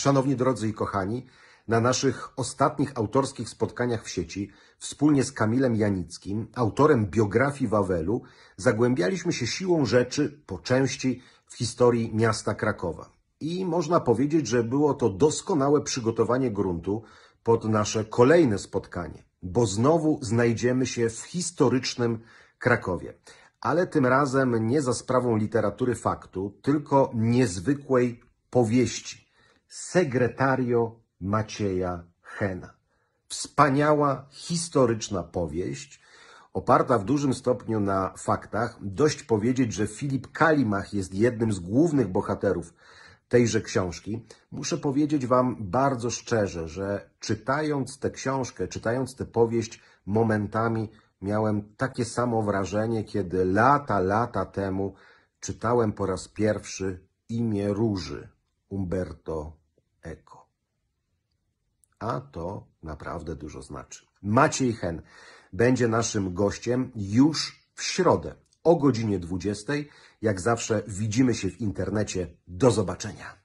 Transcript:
Szanowni drodzy i kochani, na naszych ostatnich autorskich spotkaniach w sieci wspólnie z Kamilem Janickim, autorem biografii Wawelu, zagłębialiśmy się siłą rzeczy po części w historii miasta Krakowa. I można powiedzieć, że było to doskonałe przygotowanie gruntu pod nasze kolejne spotkanie, bo znowu znajdziemy się w historycznym Krakowie. Ale tym razem nie za sprawą literatury faktu, tylko niezwykłej powieści Sekretario Macieja Hena. Wspaniała, historyczna powieść, oparta w dużym stopniu na faktach. Dość powiedzieć, że Filip Kalimach jest jednym z głównych bohaterów tejże książki. Muszę powiedzieć Wam bardzo szczerze, że czytając tę książkę, czytając tę powieść, momentami miałem takie samo wrażenie, kiedy lata, lata temu czytałem po raz pierwszy Imię Róży Umberto eko. A to naprawdę dużo znaczy. Maciej Hen będzie naszym gościem już w środę o godzinie 20. Jak zawsze widzimy się w internecie. Do zobaczenia.